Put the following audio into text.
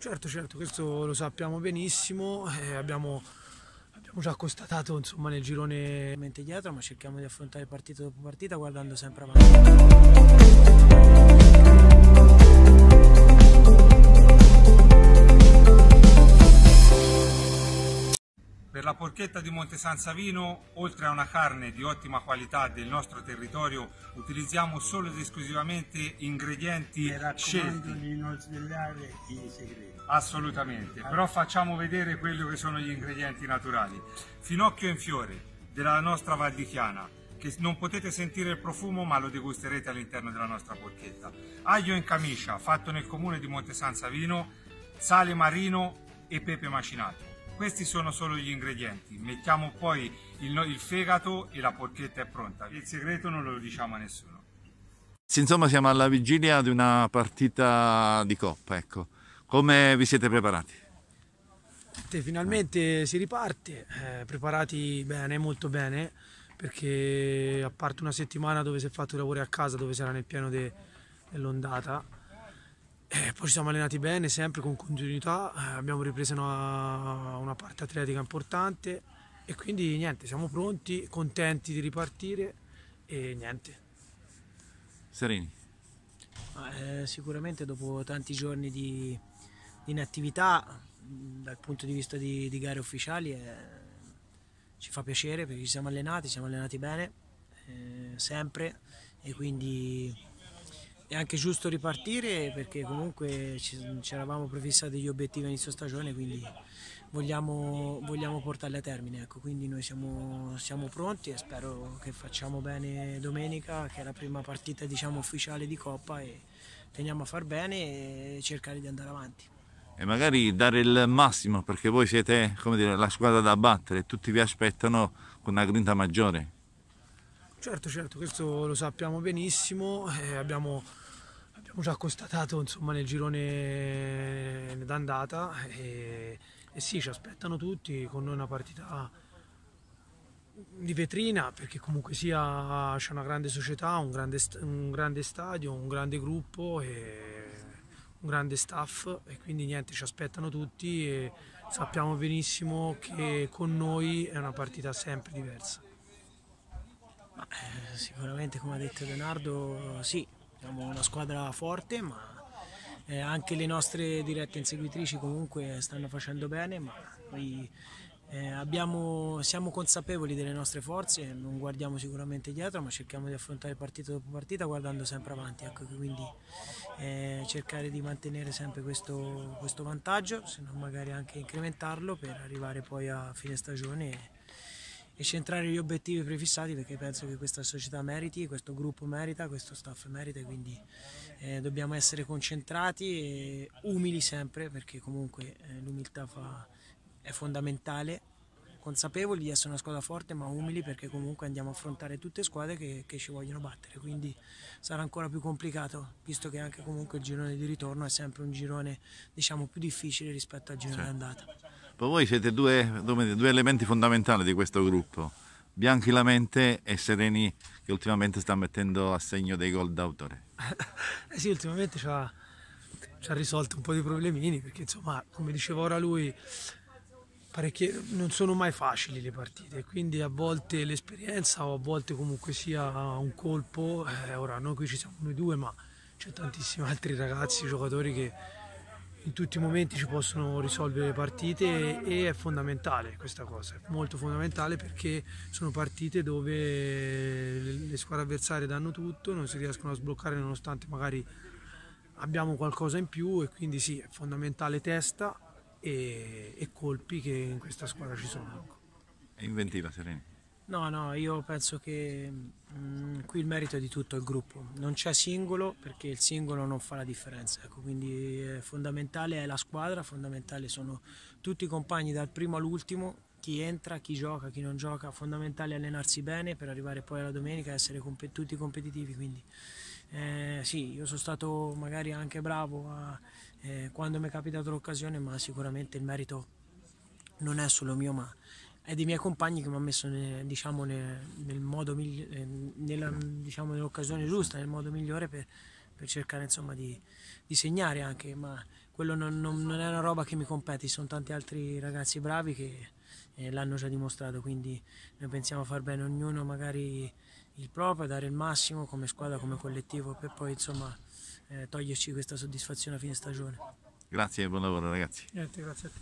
Certo, certo, questo lo sappiamo benissimo, eh, abbiamo, abbiamo, già constatato insomma, nel girone mente dietro, ma cerchiamo di affrontare partita dopo partita guardando sempre avanti. La porchetta di Monte San Savino, oltre a una carne di ottima qualità del nostro territorio, utilizziamo solo ed esclusivamente ingredienti scelti. di non svelare i segreti. Assolutamente, però facciamo vedere quello che sono gli ingredienti naturali. Finocchio in fiore della nostra Val di Chiana, che non potete sentire il profumo ma lo degusterete all'interno della nostra porchetta. Aglio in camicia, fatto nel comune di Monte San Savino, sale marino e pepe macinato. Questi sono solo gli ingredienti, mettiamo poi il, il fegato e la porchetta è pronta. Il segreto non lo diciamo a nessuno. Insomma siamo alla vigilia di una partita di coppa, ecco. Come vi siete preparati? Finalmente si riparte, eh, preparati bene, molto bene, perché a parte una settimana dove si è fatto i lavori a casa, dove si era nel pieno de, dell'ondata, e eh, poi ci siamo allenati bene, sempre con continuità, eh, abbiamo ripreso una, una parte atletica importante e quindi niente, siamo pronti, contenti di ripartire e niente. Sereni. Eh, sicuramente dopo tanti giorni di, di, inattività dal punto di vista di, di gare ufficiali eh, ci fa piacere perché ci siamo allenati, ci siamo allenati bene, eh, sempre e quindi è anche giusto ripartire perché comunque ci, ci eravamo prefissati gli obiettivi all'inizio stagione, quindi vogliamo, vogliamo portarli a termine. Ecco. Quindi noi siamo, siamo, pronti e spero che facciamo bene domenica, che è la prima partita diciamo, ufficiale di Coppa e teniamo a far bene e cercare di andare avanti. E magari dare il massimo perché voi siete dire, la squadra da battere, tutti vi aspettano con una grinta maggiore. Certo, certo, questo lo sappiamo benissimo, eh, abbiamo, abbiamo, già constatato insomma, nel girone d'andata e, eh, e sì, ci aspettano tutti con noi una partita di vetrina perché comunque sia c'è una grande società, un grande, un grande, stadio, un grande gruppo e un grande staff e quindi niente ci aspettano tutti e sappiamo benissimo che con noi è una partita sempre diversa. Eh, sicuramente come ha detto Leonardo sì, siamo una squadra forte ma eh, anche le nostre dirette inseguitrici comunque stanno facendo bene ma noi eh, abbiamo, siamo consapevoli delle nostre forze, non guardiamo sicuramente dietro ma cerchiamo di affrontare partita dopo partita guardando sempre avanti, ecco, quindi eh, cercare di mantenere sempre questo, questo vantaggio se non magari anche incrementarlo per arrivare poi a fine stagione e centrare gli obiettivi prefissati perché penso che questa società meriti, questo gruppo merita, questo staff merita e quindi eh, dobbiamo essere concentrati e umili sempre perché comunque eh, l'umiltà è fondamentale, consapevoli di essere una squadra forte ma umili perché comunque andiamo a affrontare tutte squadre che, che ci vogliono battere, quindi sarà ancora più complicato visto che anche comunque il girone di ritorno è sempre un girone diciamo più difficile rispetto al girone sì. andata voi siete due, due elementi fondamentali di questo gruppo, Bianchi la mente e Sereni che ultimamente sta mettendo a segno dei gol d'autore. eh sì, ultimamente ci ha, ci ha, risolto un po' di problemini perché insomma, come diceva ora lui, non sono mai facili le partite, quindi a volte l'esperienza o a volte comunque sia un colpo, eh, ora noi qui ci siamo noi due ma c'è tantissimi altri ragazzi, giocatori che in tutti i momenti ci possono risolvere partite e è fondamentale questa cosa, è molto fondamentale perché sono partite dove le squadre avversarie danno tutto, non si riescono a sbloccare nonostante magari abbiamo qualcosa in più e quindi sì, è fondamentale testa e, e colpi che in questa squadra ci sono. E ecco. inventiva Sereni. No, no, io penso che mh, mm, qui il merito è di tutto il gruppo, non c'è singolo perché il singolo non fa la differenza, ecco, quindi è fondamentale è la squadra, fondamentale sono tutti i compagni dal primo all'ultimo, chi entra, chi gioca, chi non gioca, fondamentale allenarsi bene per arrivare poi alla domenica e essere compet tutti competitivi, quindi eh, sì, io sono stato magari anche bravo a, eh, quando mi è capitata l'occasione, ma sicuramente il merito non è solo mio, ma è dei miei compagni che mi hanno messo ne, diciamo, ne, nel modo migli- eh, nella, diciamo, nell'occasione giusta, nel modo migliore per, per cercare insomma, di, di, segnare anche, ma quello non, non, non, è una roba che mi compete, ci sono tanti altri ragazzi bravi che eh, l'hanno già dimostrato, quindi noi pensiamo a far bene ognuno magari il proprio, dare il massimo come squadra, come collettivo, per poi insomma, eh, toglierci questa soddisfazione a fine stagione. Grazie e buon lavoro ragazzi. Grazie, grazie a te.